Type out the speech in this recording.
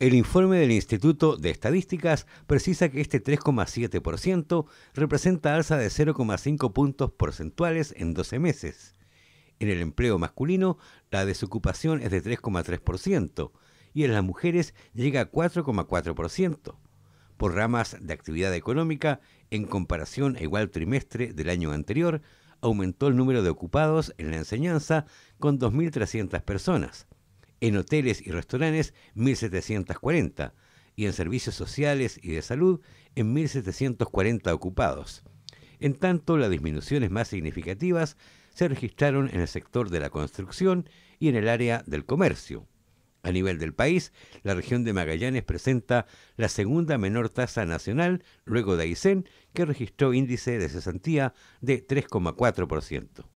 El informe del Instituto de Estadísticas precisa que este 3,7% representa alza de 0,5 puntos porcentuales en 12 meses. En el empleo masculino, la desocupación es de 3,3% y en las mujeres llega a 4,4%. Por ramas de actividad económica, en comparación a igual trimestre del año anterior, aumentó el número de ocupados en la enseñanza con 2.300 personas en hoteles y restaurantes 1.740 y en servicios sociales y de salud en 1.740 ocupados. En tanto, las disminuciones más significativas se registraron en el sector de la construcción y en el área del comercio. A nivel del país, la región de Magallanes presenta la segunda menor tasa nacional luego de Aysén, que registró índice de cesantía de 3,4%.